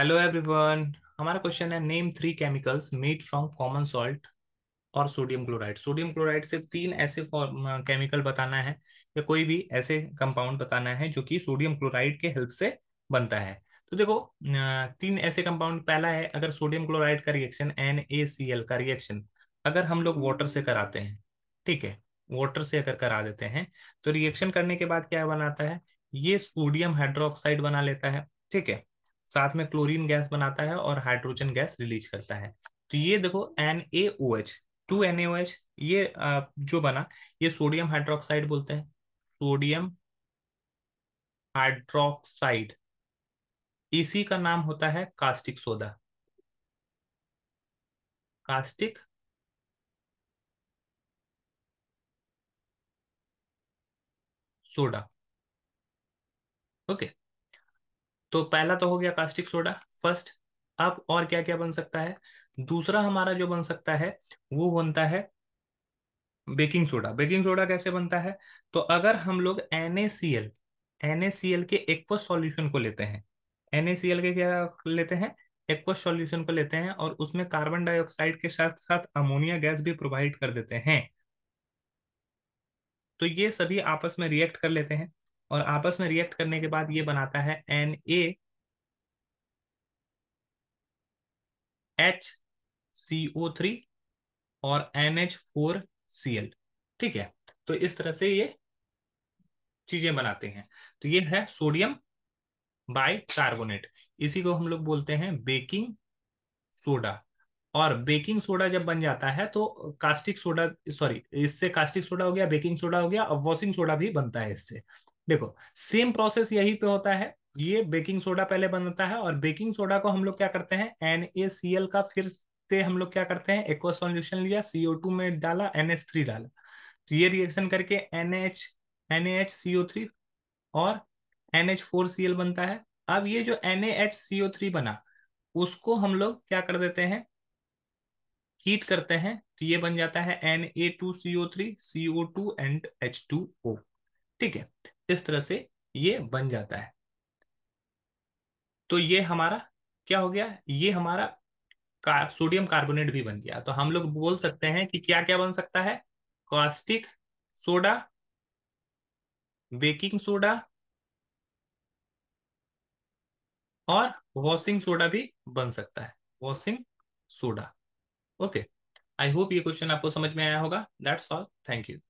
hello everyone हमारा question है name three chemicals made from common salt और sodium chloride sodium chloride से तीन ऐसे केमिकल बताना है या कोई भी ऐसे कंपाउंड बताना है जो कि सोडियम क्लोराइड के हेल्प से बनता है तो देखो तीन ऐसे कंपाउंड पहला है अगर सोडियम क्लोराइड का रिएक्शन एन का रिएक्शन अगर हम लोग वाटर से कराते हैं ठीक है वॉटर से अगर करा देते हैं तो रिएक्शन करने के बाद क्या बनाता है ये सोडियम हाइड्रोक्साइड बना लेता है ठीक है साथ में क्लोरीन गैस बनाता है और हाइड्रोजन गैस रिलीज करता है तो ये देखो N A O H two N A O H ये जो बना ये सोडियम हाइड्रोक्साइड बोलते हैं सोडियम हाइड्रोक्साइड इसी का नाम होता है caustic soda caustic soda okay तो पहला तो हो गया कास्टिक सोडा फर्स्ट अब और क्या क्या बन सकता है दूसरा हमारा जो बन सकता है वो बनता है बेकिंग सोडा बेकिंग सोडा कैसे बनता है तो अगर हम लोग NaCl NaCl के एक्वस सॉल्यूशन को लेते हैं NaCl के क्या लेते हैं एक्वस सॉल्यूशन को लेते हैं और उसमें कार्बन डाइऑक्साइड के साथ साथ अमोनिया गैस भी प्रोवाइड कर देते हैं तो ये सभी आपस में रिएक्ट कर लेते हैं और आपस में रिएक्ट करने के बाद ये बनाता है N A H C O three और N H four C L ठीक है तो इस तरह से ये चीजें बनाते हैं तो ये है सोडियम बाय कार्बोनेट इसी को हम लोग बोलते हैं बेकिंग सोडा और बेकिंग सोडा जब बन जाता है तो कास्टिक सोडा सॉरी इससे कास्टिक सोडा हो गया बेकिंग सोडा हो गया और वॉशिंग सोडा भी बनता है इससे देखो सेम प्रोसेस यही पे होता है ये बेकिंग सोडा पहले बनता है और बेकिंग सोडा को हम लोग क्या करते हैं एन का फिर से हम लोग क्या करते हैं एक्वा सोल्यूशन लिया सीओ टू में डाला एन डाला तो ये रिएक्शन करके एन एच एन एच और N H four C L बनता है अब ये जो N H C O three बना उसको हम लोग क्या कर देते हैं हीट करते हैं तो ये बन जाता है N A two C O three C O two and H two O ठीक है इस तरह से ये बन जाता है तो ये हमारा क्या हो गया ये हमारा कार, सोडियम कार्बोनेट भी बन गया तो हम लोग बोल सकते हैं कि क्या क्या बन सकता है कास्टिक सोडा बेकिंग सोडा और वॉशिंग सोडा भी बन सकता है washing soda okay I hope ये क्वेश्चन आपको समझ में आया होगा दैट्स ऑल थैंक यू